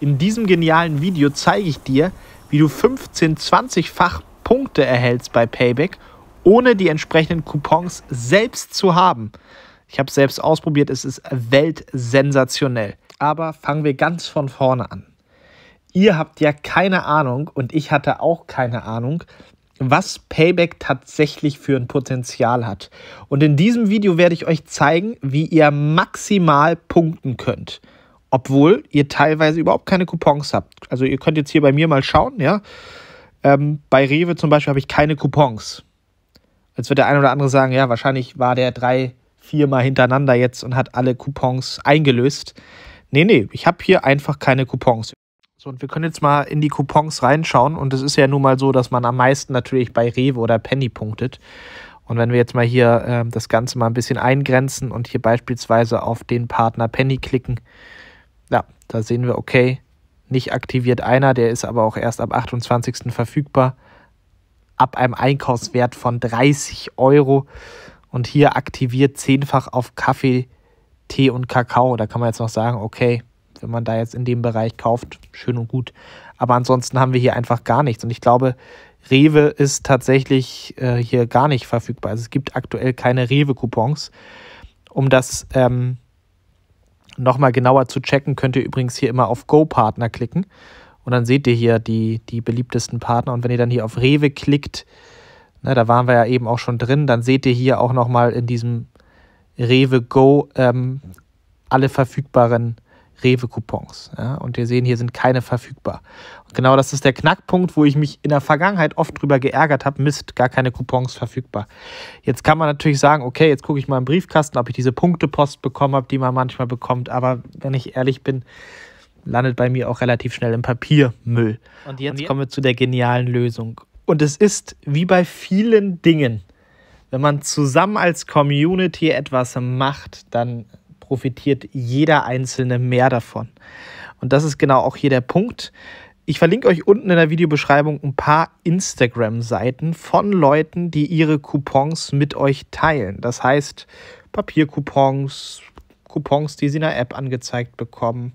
In diesem genialen Video zeige ich dir, wie du 15-20-fach Punkte erhältst bei Payback, ohne die entsprechenden Coupons selbst zu haben. Ich habe es selbst ausprobiert, es ist weltsensationell. Aber fangen wir ganz von vorne an. Ihr habt ja keine Ahnung und ich hatte auch keine Ahnung, was Payback tatsächlich für ein Potenzial hat. Und in diesem Video werde ich euch zeigen, wie ihr maximal punkten könnt obwohl ihr teilweise überhaupt keine Coupons habt. Also ihr könnt jetzt hier bei mir mal schauen, ja. Ähm, bei Rewe zum Beispiel habe ich keine Coupons. Jetzt wird der eine oder andere sagen, ja, wahrscheinlich war der drei, viermal hintereinander jetzt und hat alle Coupons eingelöst. Nee, nee, ich habe hier einfach keine Coupons. So, und wir können jetzt mal in die Coupons reinschauen. Und es ist ja nun mal so, dass man am meisten natürlich bei Rewe oder Penny punktet. Und wenn wir jetzt mal hier äh, das Ganze mal ein bisschen eingrenzen und hier beispielsweise auf den Partner Penny klicken, ja, da sehen wir, okay, nicht aktiviert einer, der ist aber auch erst ab 28. verfügbar, ab einem Einkaufswert von 30 Euro. Und hier aktiviert zehnfach auf Kaffee, Tee und Kakao. Da kann man jetzt noch sagen, okay, wenn man da jetzt in dem Bereich kauft, schön und gut. Aber ansonsten haben wir hier einfach gar nichts. Und ich glaube, Rewe ist tatsächlich äh, hier gar nicht verfügbar. Also es gibt aktuell keine Rewe-Coupons, um das ähm, nochmal genauer zu checken, könnt ihr übrigens hier immer auf Go-Partner klicken. Und dann seht ihr hier die, die beliebtesten Partner. Und wenn ihr dann hier auf Rewe klickt, na, ne, da waren wir ja eben auch schon drin, dann seht ihr hier auch nochmal in diesem Rewe Go ähm, alle verfügbaren Partner. Rewe-Coupons. Ja? Und wir sehen, hier sind keine verfügbar. Und genau das ist der Knackpunkt, wo ich mich in der Vergangenheit oft drüber geärgert habe, Mist, gar keine Coupons verfügbar. Jetzt kann man natürlich sagen, okay, jetzt gucke ich mal im Briefkasten, ob ich diese Punktepost bekommen habe, die man manchmal bekommt. Aber wenn ich ehrlich bin, landet bei mir auch relativ schnell im Papiermüll. Und jetzt, Und jetzt kommen wir zu der genialen Lösung. Und es ist wie bei vielen Dingen, wenn man zusammen als Community etwas macht, dann profitiert jeder Einzelne mehr davon. Und das ist genau auch hier der Punkt. Ich verlinke euch unten in der Videobeschreibung ein paar Instagram-Seiten von Leuten, die ihre Coupons mit euch teilen. Das heißt, Papiercoupons, Coupons, die sie in der App angezeigt bekommen,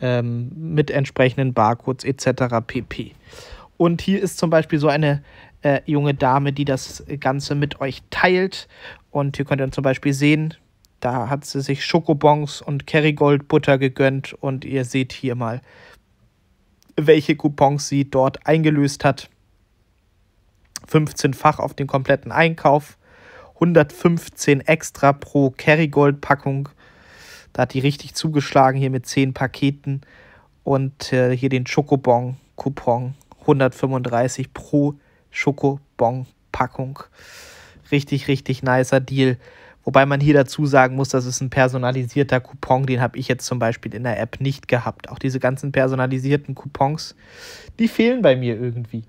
ähm, mit entsprechenden Barcodes etc. pp. Und hier ist zum Beispiel so eine äh, junge Dame, die das Ganze mit euch teilt. Und hier könnt ihr zum Beispiel sehen, da hat sie sich Schokobons und Kerrygold-Butter gegönnt und ihr seht hier mal, welche Coupons sie dort eingelöst hat. 15-fach auf den kompletten Einkauf, 115 extra pro Kerrygold-Packung. Da hat die richtig zugeschlagen hier mit 10 Paketen und äh, hier den Schokobon-Coupon 135 pro Schokobon-Packung. Richtig, richtig nicer Deal. Wobei man hier dazu sagen muss, das ist ein personalisierter Coupon, den habe ich jetzt zum Beispiel in der App nicht gehabt. Auch diese ganzen personalisierten Coupons, die fehlen bei mir irgendwie.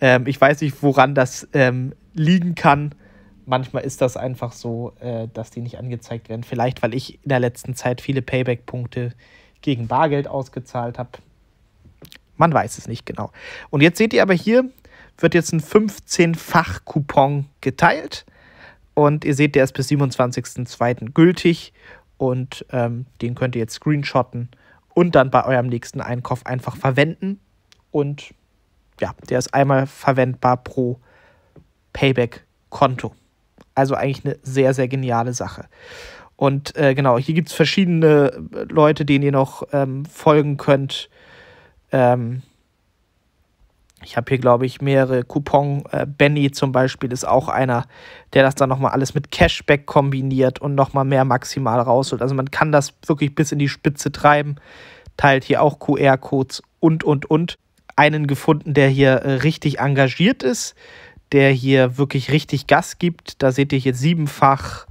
Ähm, ich weiß nicht, woran das ähm, liegen kann. Manchmal ist das einfach so, äh, dass die nicht angezeigt werden. Vielleicht, weil ich in der letzten Zeit viele Payback-Punkte gegen Bargeld ausgezahlt habe. Man weiß es nicht genau. Und jetzt seht ihr aber hier, wird jetzt ein 15-fach-Coupon geteilt. Und ihr seht, der ist bis 27.02. gültig. Und ähm, den könnt ihr jetzt screenshotten und dann bei eurem nächsten Einkauf einfach verwenden. Und ja, der ist einmal verwendbar pro Payback-Konto. Also eigentlich eine sehr, sehr geniale Sache. Und äh, genau, hier gibt es verschiedene äh, Leute, denen ihr noch ähm, folgen könnt. Ähm, ich habe hier, glaube ich, mehrere Coupons. Äh, Benny zum Beispiel ist auch einer, der das dann nochmal alles mit Cashback kombiniert und nochmal mehr maximal rausholt. Also man kann das wirklich bis in die Spitze treiben. Teilt hier auch QR-Codes und, und, und. Einen gefunden, der hier äh, richtig engagiert ist, der hier wirklich richtig Gas gibt. Da seht ihr hier siebenfach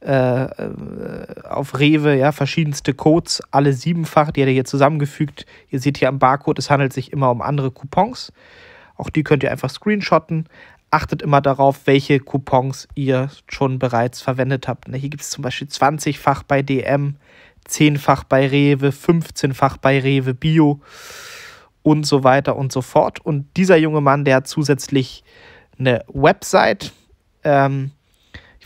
äh, äh, auf Rewe, ja, verschiedenste Codes, alle siebenfach, die hat er hier zusammengefügt. Ihr seht hier am Barcode, es handelt sich immer um andere Coupons. Auch die könnt ihr einfach screenshotten. Achtet immer darauf, welche Coupons ihr schon bereits verwendet habt. Ne, hier gibt es zum Beispiel 20-fach bei DM, 10-fach bei Rewe, 15-fach bei Rewe Bio und so weiter und so fort. Und dieser junge Mann, der hat zusätzlich eine Website, ähm,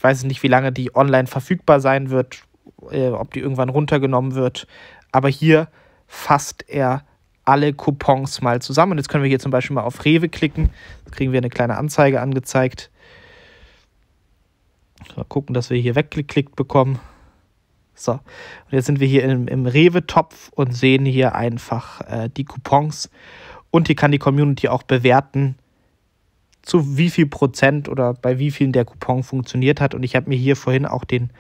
ich weiß nicht, wie lange die online verfügbar sein wird, äh, ob die irgendwann runtergenommen wird. Aber hier fasst er alle Coupons mal zusammen. Und jetzt können wir hier zum Beispiel mal auf Rewe klicken. Jetzt kriegen wir eine kleine Anzeige angezeigt. Mal gucken, dass wir hier weggeklickt bekommen. So, und jetzt sind wir hier im, im Rewe-Topf und sehen hier einfach äh, die Coupons. Und hier kann die Community auch bewerten, zu wie viel Prozent oder bei wie vielen der Coupon funktioniert hat. Und ich habe mir hier vorhin auch den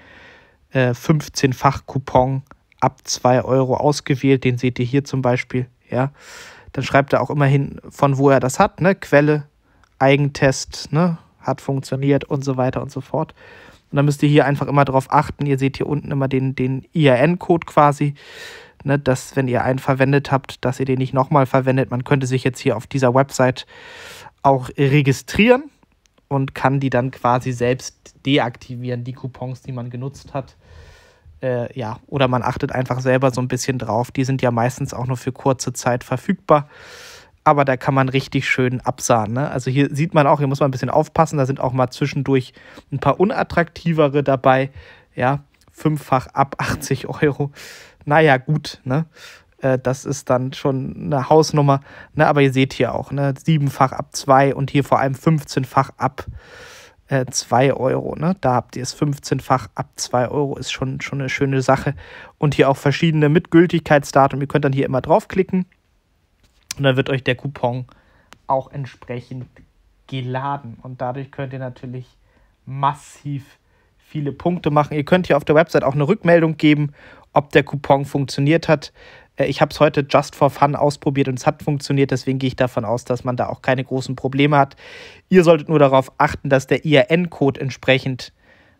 äh, 15-fach-Coupon ab 2 Euro ausgewählt. Den seht ihr hier zum Beispiel. Ja. Dann schreibt er auch immerhin, von wo er das hat. Ne? Quelle, Eigentest, ne? hat funktioniert und so weiter und so fort. Und dann müsst ihr hier einfach immer darauf achten. Ihr seht hier unten immer den, den IAN-Code quasi ne, dass wenn ihr einen verwendet habt, dass ihr den nicht nochmal verwendet. Man könnte sich jetzt hier auf dieser Website auch registrieren und kann die dann quasi selbst deaktivieren, die Coupons, die man genutzt hat. Äh, ja, oder man achtet einfach selber so ein bisschen drauf. Die sind ja meistens auch nur für kurze Zeit verfügbar. Aber da kann man richtig schön absahen. Ne? Also hier sieht man auch, hier muss man ein bisschen aufpassen. Da sind auch mal zwischendurch ein paar unattraktivere dabei. Ja, fünffach ab 80 Euro naja, gut, ne? Äh, das ist dann schon eine Hausnummer. Ne? Aber ihr seht hier auch, ne? Siebenfach ab 2 und hier vor allem 15-fach ab 2 äh, Euro. Ne? Da habt ihr es 15-fach ab 2 Euro, ist schon, schon eine schöne Sache. Und hier auch verschiedene Mitgültigkeitsdatum. Ihr könnt dann hier immer draufklicken und dann wird euch der Coupon auch entsprechend geladen. Und dadurch könnt ihr natürlich massiv viele Punkte machen. Ihr könnt hier auf der Website auch eine Rückmeldung geben ob der Coupon funktioniert hat. Äh, ich habe es heute just for fun ausprobiert und es hat funktioniert, deswegen gehe ich davon aus, dass man da auch keine großen Probleme hat. Ihr solltet nur darauf achten, dass der IRN-Code entsprechend,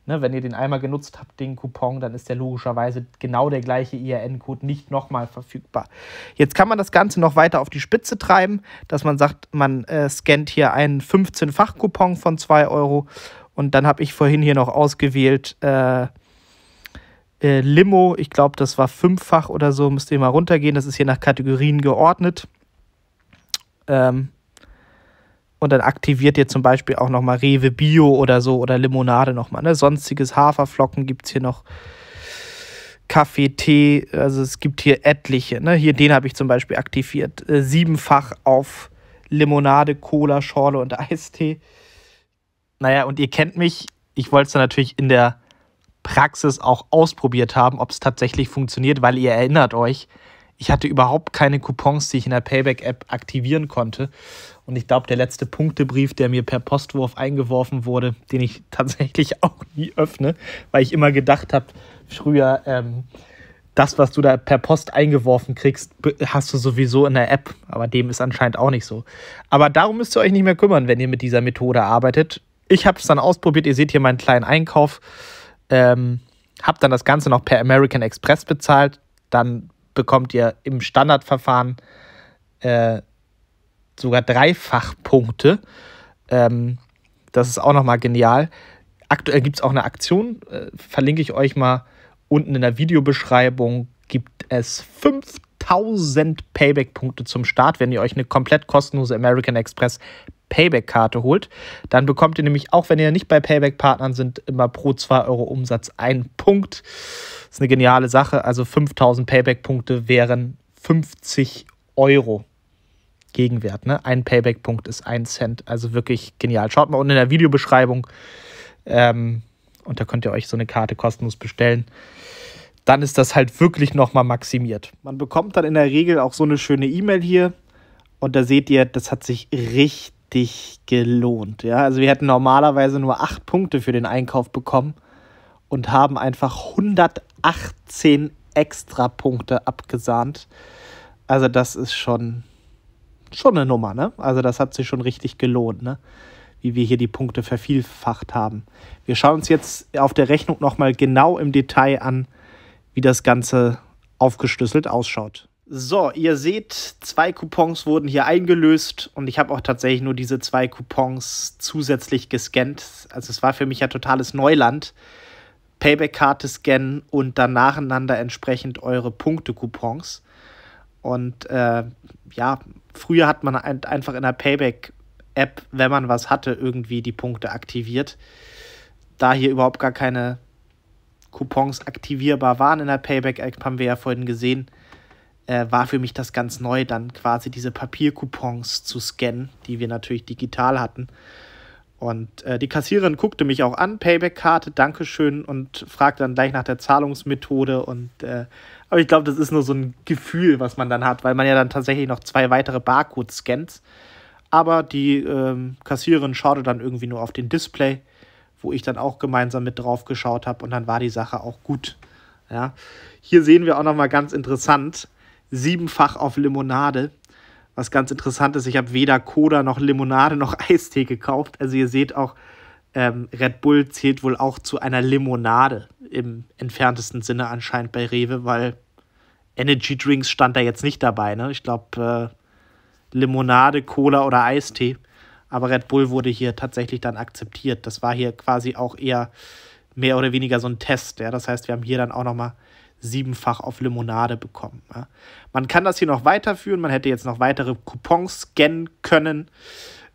ne, wenn ihr den einmal genutzt habt, den Coupon, dann ist der logischerweise genau der gleiche IRN-Code nicht nochmal verfügbar. Jetzt kann man das Ganze noch weiter auf die Spitze treiben, dass man sagt, man äh, scannt hier einen 15-fach-Coupon von 2 Euro und dann habe ich vorhin hier noch ausgewählt, äh, äh, Limo. Ich glaube, das war fünffach oder so. Müsst ihr mal runtergehen. Das ist hier nach Kategorien geordnet. Ähm, und dann aktiviert ihr zum Beispiel auch nochmal Rewe Bio oder so oder Limonade nochmal. Ne? Sonstiges Haferflocken gibt es hier noch. Kaffee, Tee, also es gibt hier etliche. Ne? Hier den habe ich zum Beispiel aktiviert. Äh, siebenfach auf Limonade, Cola, Schorle und Eistee. Naja, und ihr kennt mich. Ich wollte es natürlich in der Praxis auch ausprobiert haben, ob es tatsächlich funktioniert, weil ihr erinnert euch, ich hatte überhaupt keine Coupons, die ich in der Payback-App aktivieren konnte. Und ich glaube, der letzte Punktebrief, der mir per Postwurf eingeworfen wurde, den ich tatsächlich auch nie öffne, weil ich immer gedacht habe, früher, ähm, das, was du da per Post eingeworfen kriegst, hast du sowieso in der App. Aber dem ist anscheinend auch nicht so. Aber darum müsst ihr euch nicht mehr kümmern, wenn ihr mit dieser Methode arbeitet. Ich habe es dann ausprobiert. Ihr seht hier meinen kleinen Einkauf. Ähm, habt dann das Ganze noch per American Express bezahlt. Dann bekommt ihr im Standardverfahren äh, sogar dreifach Punkte. Ähm, das ist auch nochmal genial. Aktuell gibt es auch eine Aktion, äh, verlinke ich euch mal unten in der Videobeschreibung. Gibt es 5000 Payback-Punkte zum Start, wenn ihr euch eine komplett kostenlose American Express Payback-Karte holt. Dann bekommt ihr nämlich, auch wenn ihr nicht bei Payback-Partnern sind, immer pro 2 Euro Umsatz einen Punkt. Das ist eine geniale Sache. Also 5000 Payback-Punkte wären 50 Euro. Gegenwert. Ne? Ein Payback-Punkt ist ein Cent. Also wirklich genial. Schaut mal unten in der Videobeschreibung. Ähm, und da könnt ihr euch so eine Karte kostenlos bestellen. Dann ist das halt wirklich nochmal maximiert. Man bekommt dann in der Regel auch so eine schöne E-Mail hier. Und da seht ihr, das hat sich richtig richtig gelohnt. Ja? Also wir hätten normalerweise nur 8 Punkte für den Einkauf bekommen und haben einfach 118 extra Punkte abgesahnt. Also das ist schon, schon eine Nummer, ne? Also das hat sich schon richtig gelohnt, ne? Wie wir hier die Punkte vervielfacht haben. Wir schauen uns jetzt auf der Rechnung nochmal genau im Detail an, wie das Ganze aufgeschlüsselt ausschaut. So, ihr seht, zwei Coupons wurden hier eingelöst und ich habe auch tatsächlich nur diese zwei Coupons zusätzlich gescannt. Also es war für mich ja totales Neuland. Payback-Karte scannen und dann nacheinander entsprechend eure Punkte-Coupons. Und äh, ja, früher hat man ein einfach in der Payback-App, wenn man was hatte, irgendwie die Punkte aktiviert. Da hier überhaupt gar keine Coupons aktivierbar waren in der Payback-App, haben wir ja vorhin gesehen, äh, war für mich das ganz neu, dann quasi diese Papiercoupons zu scannen, die wir natürlich digital hatten. Und äh, die Kassiererin guckte mich auch an, Payback-Karte, Dankeschön und fragte dann gleich nach der Zahlungsmethode. Und äh, aber ich glaube, das ist nur so ein Gefühl, was man dann hat, weil man ja dann tatsächlich noch zwei weitere Barcodes scannt. Aber die ähm, Kassiererin schaute dann irgendwie nur auf den Display, wo ich dann auch gemeinsam mit drauf geschaut habe und dann war die Sache auch gut. Ja. Hier sehen wir auch noch mal ganz interessant, siebenfach auf Limonade. Was ganz interessant ist, ich habe weder Coda noch Limonade noch Eistee gekauft. Also ihr seht auch, ähm, Red Bull zählt wohl auch zu einer Limonade im entferntesten Sinne anscheinend bei Rewe, weil Energy Drinks stand da jetzt nicht dabei. Ne? Ich glaube, äh, Limonade, Cola oder Eistee. Aber Red Bull wurde hier tatsächlich dann akzeptiert. Das war hier quasi auch eher mehr oder weniger so ein Test. Ja? Das heißt, wir haben hier dann auch nochmal siebenfach auf Limonade bekommen. Ja. Man kann das hier noch weiterführen. Man hätte jetzt noch weitere Coupons scannen können.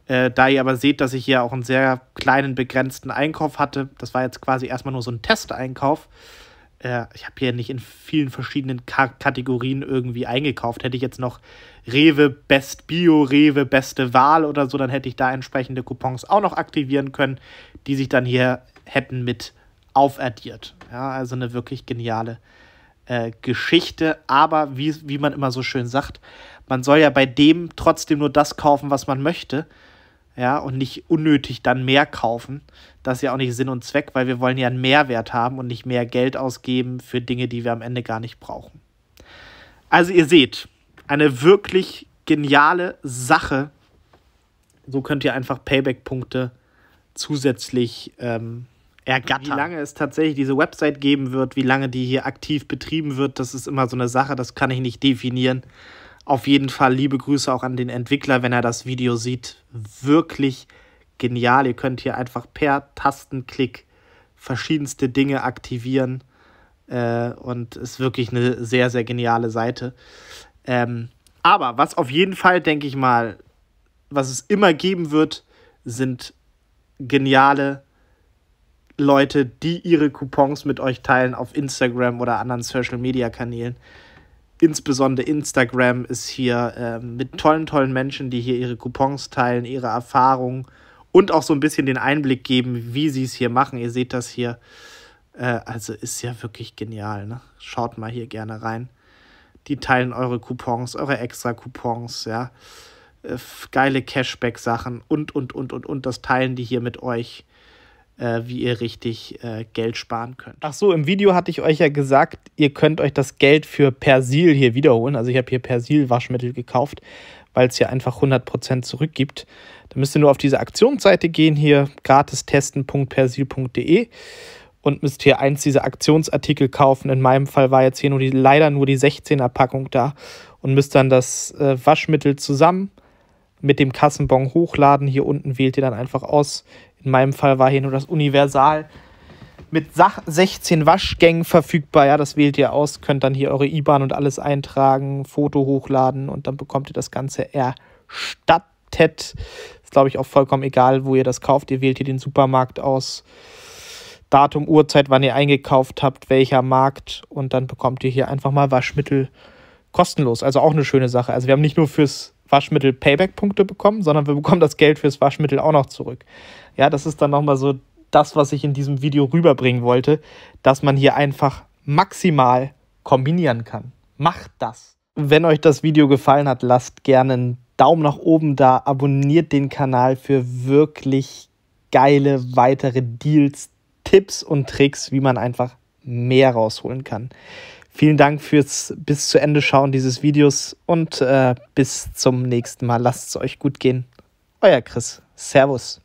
Äh, da ihr aber seht, dass ich hier auch einen sehr kleinen, begrenzten Einkauf hatte, das war jetzt quasi erstmal nur so ein Testeinkauf. Äh, ich habe hier nicht in vielen verschiedenen K Kategorien irgendwie eingekauft. Hätte ich jetzt noch Rewe Best Bio, Rewe Beste Wahl oder so, dann hätte ich da entsprechende Coupons auch noch aktivieren können, die sich dann hier hätten mit aufaddiert. Ja, also eine wirklich geniale äh, Geschichte. Aber wie, wie man immer so schön sagt, man soll ja bei dem trotzdem nur das kaufen, was man möchte. Ja, und nicht unnötig dann mehr kaufen. Das ist ja auch nicht Sinn und Zweck, weil wir wollen ja einen Mehrwert haben und nicht mehr Geld ausgeben für Dinge, die wir am Ende gar nicht brauchen. Also ihr seht, eine wirklich geniale Sache. So könnt ihr einfach Payback-Punkte zusätzlich ähm, Ergattern. Wie lange es tatsächlich diese Website geben wird, wie lange die hier aktiv betrieben wird, das ist immer so eine Sache, das kann ich nicht definieren. Auf jeden Fall liebe Grüße auch an den Entwickler, wenn er das Video sieht. Wirklich genial. Ihr könnt hier einfach per Tastenklick verschiedenste Dinge aktivieren. Äh, und ist wirklich eine sehr, sehr geniale Seite. Ähm, aber was auf jeden Fall, denke ich mal, was es immer geben wird, sind geniale Leute, die ihre Coupons mit euch teilen auf Instagram oder anderen Social-Media-Kanälen. Insbesondere Instagram ist hier äh, mit tollen, tollen Menschen, die hier ihre Coupons teilen, ihre Erfahrungen und auch so ein bisschen den Einblick geben, wie sie es hier machen. Ihr seht das hier. Äh, also ist ja wirklich genial. Ne? Schaut mal hier gerne rein. Die teilen eure Coupons, eure Extra-Coupons, ja. Äh, geile Cashback-Sachen und, und, und, und, und. Das teilen die hier mit euch äh, wie ihr richtig äh, Geld sparen könnt. Ach so, im Video hatte ich euch ja gesagt, ihr könnt euch das Geld für Persil hier wiederholen. Also ich habe hier Persil-Waschmittel gekauft, weil es hier einfach 100% zurückgibt. Da müsst ihr nur auf diese Aktionsseite gehen, hier gratistesten.persil.de und müsst hier eins dieser Aktionsartikel kaufen. In meinem Fall war jetzt hier nur die, leider nur die 16er Packung da und müsst dann das äh, Waschmittel zusammen mit dem Kassenbon hochladen. Hier unten wählt ihr dann einfach aus, in meinem Fall war hier nur das Universal mit 16 Waschgängen verfügbar. Ja, das wählt ihr aus, könnt dann hier eure IBAN und alles eintragen, Foto hochladen und dann bekommt ihr das Ganze erstattet. Ist, glaube ich, auch vollkommen egal, wo ihr das kauft. Ihr wählt hier den Supermarkt aus. Datum, Uhrzeit, wann ihr eingekauft habt, welcher Markt und dann bekommt ihr hier einfach mal Waschmittel kostenlos. Also auch eine schöne Sache. Also wir haben nicht nur fürs Waschmittel Payback-Punkte bekommen, sondern wir bekommen das Geld fürs Waschmittel auch noch zurück. Ja, das ist dann nochmal so das, was ich in diesem Video rüberbringen wollte, dass man hier einfach maximal kombinieren kann. Macht das! Wenn euch das Video gefallen hat, lasst gerne einen Daumen nach oben da, abonniert den Kanal für wirklich geile weitere Deals, Tipps und Tricks, wie man einfach mehr rausholen kann. Vielen Dank fürs bis zu Ende schauen dieses Videos und äh, bis zum nächsten Mal. Lasst es euch gut gehen. Euer Chris. Servus.